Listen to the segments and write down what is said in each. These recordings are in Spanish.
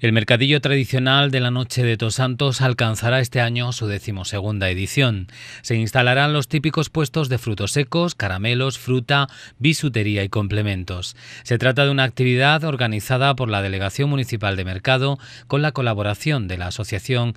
El mercadillo tradicional de la Noche de Tos Santos alcanzará este año su decimosegunda edición. Se instalarán los típicos puestos de frutos secos, caramelos, fruta, bisutería y complementos. Se trata de una actividad organizada por la Delegación Municipal de Mercado con la colaboración de la Asociación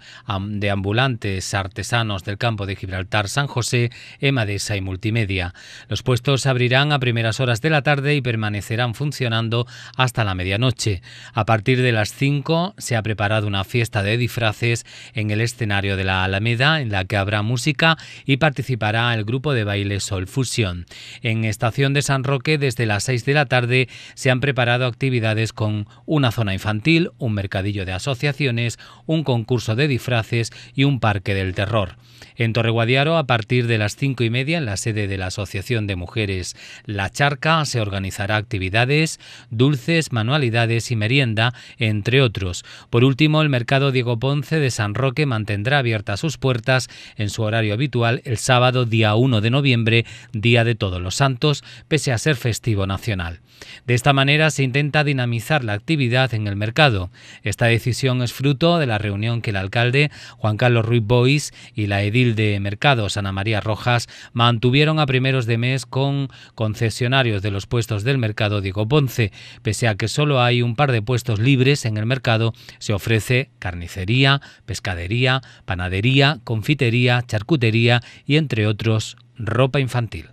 de Ambulantes Artesanos del Campo de Gibraltar San José, Emadesa y Multimedia. Los puestos abrirán a primeras horas de la tarde y permanecerán funcionando hasta la medianoche. A partir de las 5 se ha preparado una fiesta de disfraces en el escenario de la Alameda, en la que habrá música y participará el grupo de baile Sol Fusión. En Estación de San Roque, desde las 6 de la tarde, se han preparado actividades con una zona infantil, un mercadillo de asociaciones, un concurso de disfraces y un parque del terror. En Torreguadiaro, a partir de las 5 y media, en la sede de la Asociación de Mujeres La Charca, se organizará actividades, dulces, manualidades y merienda, entre otros por último, el mercado Diego Ponce de San Roque mantendrá abiertas sus puertas en su horario habitual el sábado día 1 de noviembre, Día de Todos los Santos, pese a ser festivo nacional. De esta manera se intenta dinamizar la actividad en el mercado. Esta decisión es fruto de la reunión que el alcalde Juan Carlos Ruiz Bois y la edil de Mercado, Ana María Rojas mantuvieron a primeros de mes con concesionarios de los puestos del mercado Diego Ponce, pese a que solo hay un par de puestos libres en el mercado se ofrece carnicería, pescadería, panadería, confitería, charcutería y entre otros ropa infantil.